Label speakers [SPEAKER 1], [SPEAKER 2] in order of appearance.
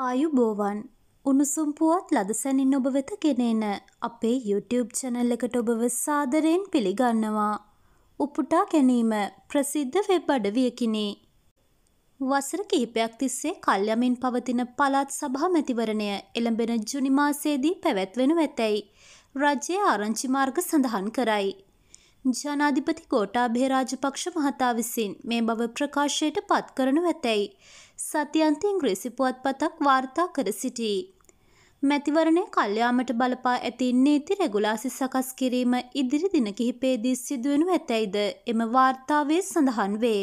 [SPEAKER 1] ආයුබෝවන් උණුසුම් පුවත් ලදසැනින් ඔබ වෙත ගෙනෙන අපේ YouTube channel එකට ඔබව සාදරයෙන් පිළිගන්නවා. උපුටා ගැනීම ප්‍රසිද්ධ වෙබ් අඩවියකිනි. වසර කිහිපයක් තිස්සේ කල්යමින් පවතින පළාත් සභා මැතිවරණය එළඹෙන ජුනි මාසයේදී පැවැත්වෙනු ඇතැයි රජයේ ආරංචි මාර්ග සඳහන් කරයි. ජනාධිපති ගෝටාභය රාජපක්ෂ මහතා විසින් මේ බව ප්‍රකාශයට පත් කරනු ඇතැයි සතියන්ත ඉංග්‍රීසි පුවත්පතක් වාර්තා කර සිටී. මැතිවරණය කල්යාමට බලපා ඇති නීති රෙගුලාසි සකස් කිරීම ඉදිරි දින කිහිපේදී සිදුවනු ඇතැයිද එම වාර්තාවේ සඳහන් වේ.